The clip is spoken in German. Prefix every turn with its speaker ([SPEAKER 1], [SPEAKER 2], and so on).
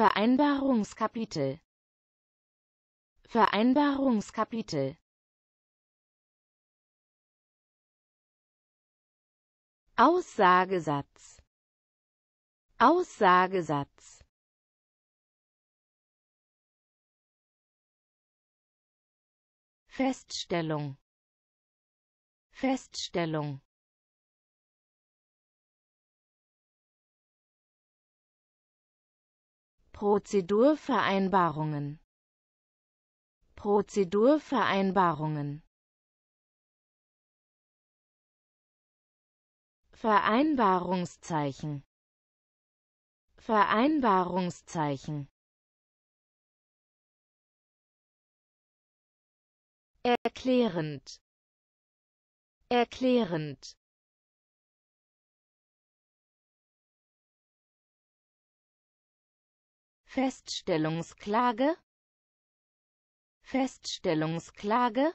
[SPEAKER 1] Vereinbarungskapitel Vereinbarungskapitel Aussagesatz Aussagesatz Feststellung Feststellung Prozedurvereinbarungen Prozedurvereinbarungen Vereinbarungszeichen Vereinbarungszeichen Erklärend Erklärend Feststellungsklage Feststellungsklage